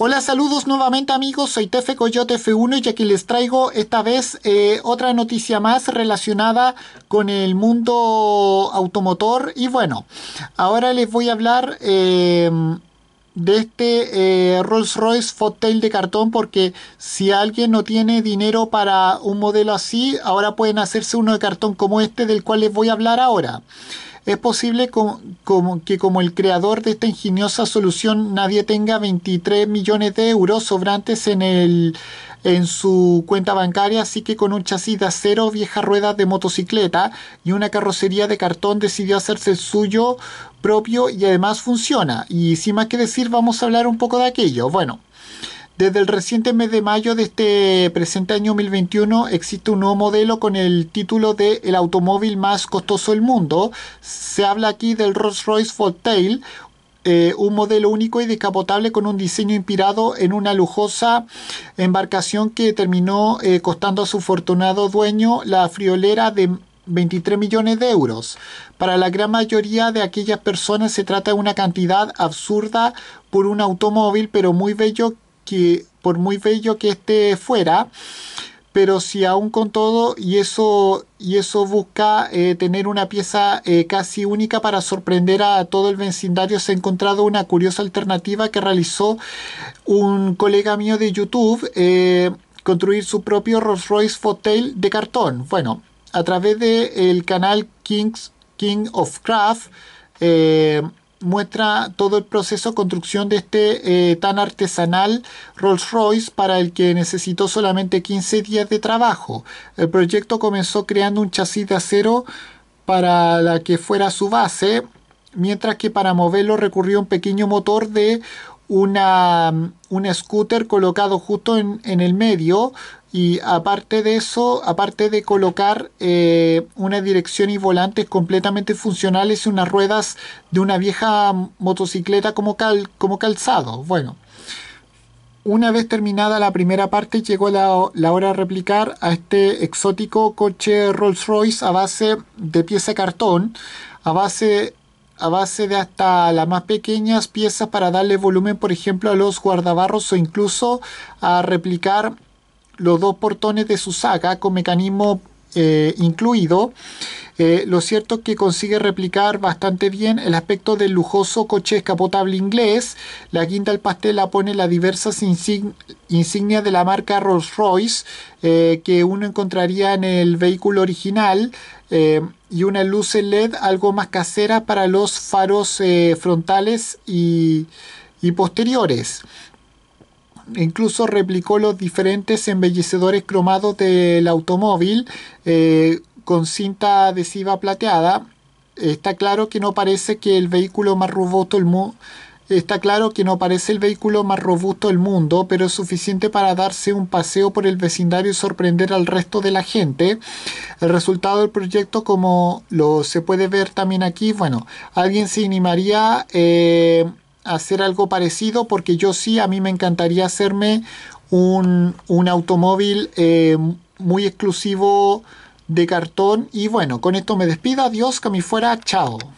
Hola, saludos nuevamente amigos, soy Tefe Coyote F1 y aquí les traigo esta vez eh, otra noticia más relacionada con el mundo automotor y bueno, ahora les voy a hablar eh, de este eh, Rolls Royce fotel de cartón porque si alguien no tiene dinero para un modelo así, ahora pueden hacerse uno de cartón como este del cual les voy a hablar ahora. Es posible que como el creador de esta ingeniosa solución nadie tenga 23 millones de euros sobrantes en, en su cuenta bancaria, así que con un chasis de acero, vieja rueda de motocicleta y una carrocería de cartón decidió hacerse el suyo propio y además funciona. Y sin más que decir, vamos a hablar un poco de aquello. Bueno. Desde el reciente mes de mayo de este presente año 2021 existe un nuevo modelo con el título de el automóvil más costoso del mundo. Se habla aquí del Rolls-Royce Voltail, eh, un modelo único y descapotable con un diseño inspirado en una lujosa embarcación que terminó eh, costando a su afortunado dueño la friolera de 23 millones de euros. Para la gran mayoría de aquellas personas se trata de una cantidad absurda por un automóvil, pero muy bello que por muy bello que esté fuera, pero si aún con todo y eso y eso busca eh, tener una pieza eh, casi única para sorprender a todo el vecindario se ha encontrado una curiosa alternativa que realizó un colega mío de YouTube eh, construir su propio Rolls Royce Fotail de cartón bueno a través del canal King of Craft muestra todo el proceso de construcción de este eh, tan artesanal Rolls Royce para el que necesitó solamente 15 días de trabajo. El proyecto comenzó creando un chasis de acero para la que fuera su base, mientras que para moverlo recurrió un pequeño motor de una mm, un scooter colocado justo en, el medio y aparte de eso, aparte de colocar eh, una dirección y volantes completamente funcionales y unas ruedas de una vieja motocicleta como, como calzado. Bueno, una vez terminada la primera parte, llegó la, hora de replicar a este exótico coche Rolls Royce a base de pieza cartón, a base a base de hasta las más pequeñas piezas para darle volumen, por ejemplo, a los guardabarros o incluso a replicar los dos portones de su saga con mecanismo eh, incluido eh, lo cierto es que consigue replicar bastante bien el aspecto del lujoso coche escapotable inglés. La guinda al pastel la pone las diversas insignias de la marca Rolls Royce eh, que uno encontraría en el vehículo original. Eh, y una luz LED algo más casera para los faros frontales y, posteriores incluso replicó los diferentes embellecedores cromados del automóvil, con cinta adhesiva plateada, está claro que no parece que el vehículo más robusto del mundo Está claro que no parece el vehículo más robusto del mundo, pero es suficiente para darse un paseo por el vecindario y sorprender al resto de la gente. El resultado del proyecto, como lo se puede ver también aquí, bueno, alguien se animaría eh, a hacer algo parecido, porque yo sí, a mí me encantaría hacerme un, automóvil eh, muy exclusivo de cartón. Y bueno, con esto me despido. Adiós, que a fuera. Chao.